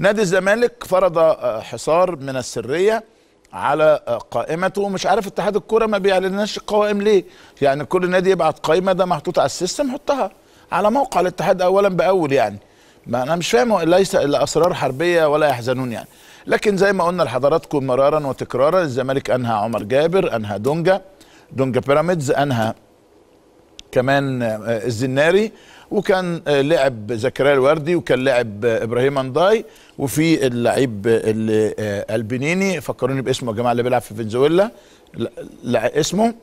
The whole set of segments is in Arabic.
نادي الزمالك فرض آه، حصار من السريه على آه، قائمته مش عارف اتحاد الكوره ما بيعلنش القوائم ليه يعني كل نادي يبعت قائمه ده محطوط على السيستم حطها على موقع الاتحاد اولا باول يعني ما انا مش فاهم ليس الا اسرار حربيه ولا يحزنون يعني لكن زي ما قلنا لحضراتكم مرارا وتكرارا الزمالك انهى عمر جابر انهى دونجا دونجا بيراميدز انهى كمان آه، الزناري وكان آه، لعب زكريا الوردي وكان لعب آه، ابراهيم انداي وفي اللعيب اللي البنيني فكروني باسمه يا جماعه اللي بيلعب في فنزويلا اسمه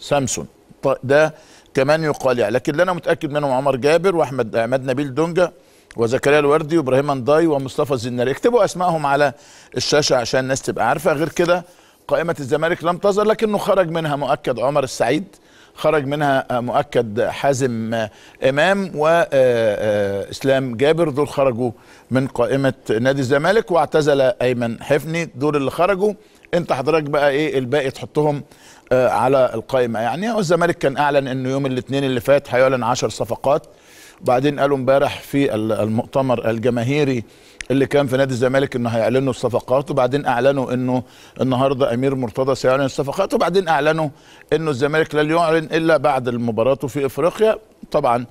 سامسون طيب، ده كمان يقال يعني لكن اللي انا متاكد منهم عمر جابر واحمد عماد نبيل دونجا وزكريا الوردي وابراهيم انداي ومصطفى الزناري اكتبوا اسمائهم على الشاشه عشان الناس تبقى عارفه غير كده قائمه الزمالك لم تظهر لكنه خرج منها مؤكد عمر السعيد خرج منها آه، مؤكد حازم آه، امام واسلام آه، جابر دول خرجوا من قائمه نادي الزمالك واعتزل ايمن حفني دول اللي خرجوا انت حضرتك بقى ايه الباقي تحطهم على القائمه يعني والزمالك كان اعلن انه يوم الاثنين اللي فات هيعلن 10 صفقات وبعدين قالوا امبارح في المؤتمر الجماهيري اللي كان في نادي الزمالك انه هيعلنوا الصفقات وبعدين اعلنوا انه النهارده امير مرتضى سيعلن الصفقات وبعدين اعلنوا انه الزمالك لن يعلن الا بعد المباراه في افريقيا طبعا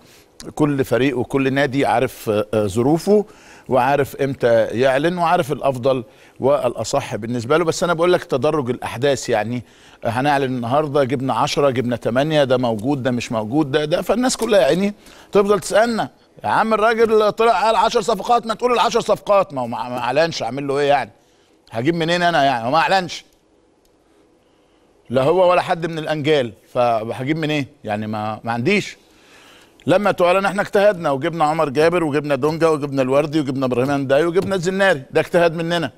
كل فريق وكل نادي عارف آه، آه، ظروفه وعارف امتى يعلن وعارف الافضل والاصح بالنسبه له بس انا بقول لك تدرج الاحداث يعني هنعلن النهارده جبنا 10 جبنا 8 ده موجود ده مش موجود ده ده فالناس كلها يعني تفضل تسالنا يا عم الراجل طلع قال 10 صفقات ما تقول ال 10 صفقات ما هو ما اعلنش اعمل له ايه يعني هجيب منين انا يعني هو ما اعلنش لا هو ولا حد من الانجال فهجيب منين إيه؟ يعني ما ما عنديش لما تعلن احنا اجتهدنا وجبنا عمر جابر وجبنا دونجا وجبنا الوردي وجبنا ابراهيم انداي وجبنا الزناري ده اجتهاد مننا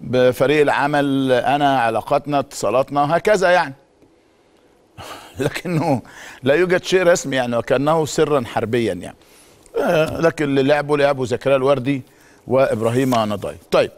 بفريق العمل انا علاقاتنا اتصالاتنا وهكذا يعني لكنه لا يوجد شيء رسمي يعني وكانه سرا حربيا يعني آه، لكن اللي لعبوا لعبوا زكريا الوردي وابراهيم نضاي طيب